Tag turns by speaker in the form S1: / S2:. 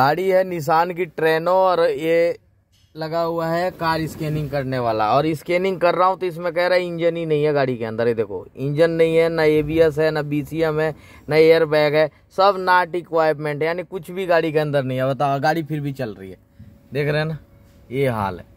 S1: गाड़ी है निशान की ट्रेनों और ये लगा हुआ है कार स्कैनिंग करने वाला और स्कैनिंग कर रहा हूँ तो इसमें कह रहा है इंजन ही नहीं है गाड़ी के अंदर ही देखो इंजन नहीं है ना एबीएस है ना बीसीएम है ना एयर बैग है सब नाट इक्वाइपमेंट है यानी कुछ भी गाड़ी के अंदर नहीं है बताओ गाड़ी फिर भी चल रही है देख रहे हैं ना ये हाल है